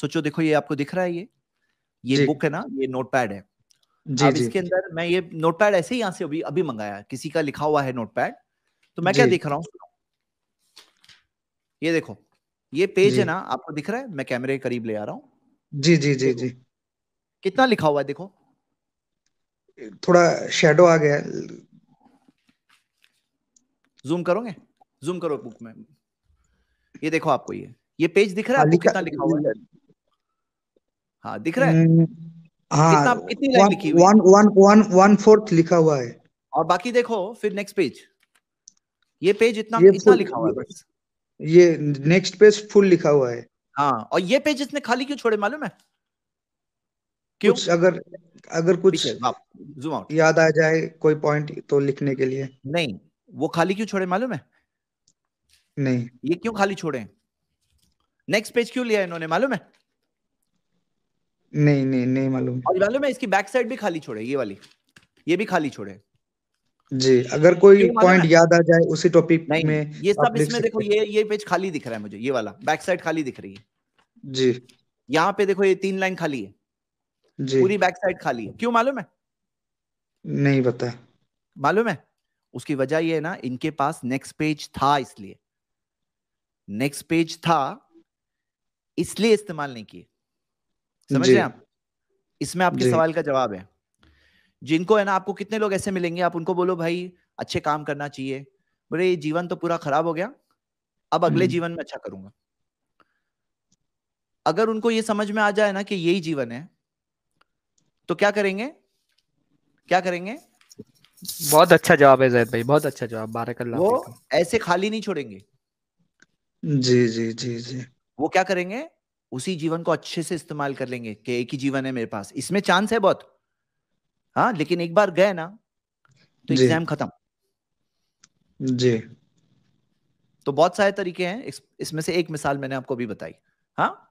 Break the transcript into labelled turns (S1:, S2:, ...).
S1: सोचो देखो ये आपको दिख रहा है ये ये बुक है ना ये नोट पैड है जी, जी, इसके अंदर मैं ये नोट पैड ऐसे ही यहाँ से अभी अभी मंगाया किसी का लिखा हुआ है नोट पैड तो मैं क्या देख रहा हूँ ये देखो ये पेज है ना आपको दिख रहा है मैं कैमरे के करीब ले आ रहा हूँ जी जी जी जी कितना लिखा हुआ है देखो थोड़ा शेडो आ गया जूम करोगे जूम करो बुक में ये देखो आपको ये ये पेज दिख रहा है कितना लिखा हुआ है हाँ दिख रहा है हम्म, हाँ कितनी लाइन लिखी हुई one one one one fourth लिखा हुआ है और बाकी देखो फिर नेक्स्ट पेज ये पेज इतना ये इतना लिखा हुआ है बस ये नेक्स्ट पेज फुल लिखा हुआ है हाँ और ये पेज इसने खाली क्यों छोड़े मालूम है क्यों कुछ अगर अगर कुछ जूम आउट याद आ जाए कोई पॉइंट तो लिखने के लिए नहीं वो खाली क्यों छोड़े मालूम है नहीं ये क्यों खाली छोड़े नेक्स्ट पेज क्यों लिया इन्होंने मालूम है नहीं नहीं नहीं मालूम और मालूम है इसकी बैक साइड भी खाली छोड़े ये वाली ये भी खाली छोड़े जी अगर कोई पॉइंट याद आ जाए उसी टॉपिक में ये सब इसमें देखो ये ये पेज खाली दिख रहा है मुझे ये वाला बैक साइड खाली दिख रही है जी यहाँ पे देखो ये तीन लाइन खाली है जी पूरी बैक साइड खाली है क्यों मालूम है नहीं पता मालूम है उसकी वजह ये है ना इनके पास नेक्स्ट पेज था इसलिए नेक्स्ट पेज था इसलिए इस्तेमाल नहीं किए समझ रहे हैं आप इसमें आपके सवाल का जवाब है जिनको है ना आपको कितने लोग ऐसे मिलेंगे आप उनको बोलो भाई अच्छे काम करना चाहिए बोले ये जीवन तो पूरा खराब हो गया अब अगले हम्म। जीवन में अच्छा करूंगा अगर उनको ये समझ में आ जाए ना कि यही जीवन है तो क्या करेंगे क्या करेंगे बहुत अच्छा जवाब है जैद भाई बहुत अच्छा जवाब बारह वो ऐसे खाली नहीं छोड़ेंगे जी जी जी जी वो क्या करेंगे उसी जीवन को अच्छे से इस्तेमाल कर लेंगे कि एक ही जीवन है मेरे पास इसमें चांस है बहुत हाँ लेकिन एक बार गए ना तो एग्जाम खत्म जी तो बहुत सारे तरीके हैं इसमें से एक मिसाल मैंने आपको भी बताई हाँ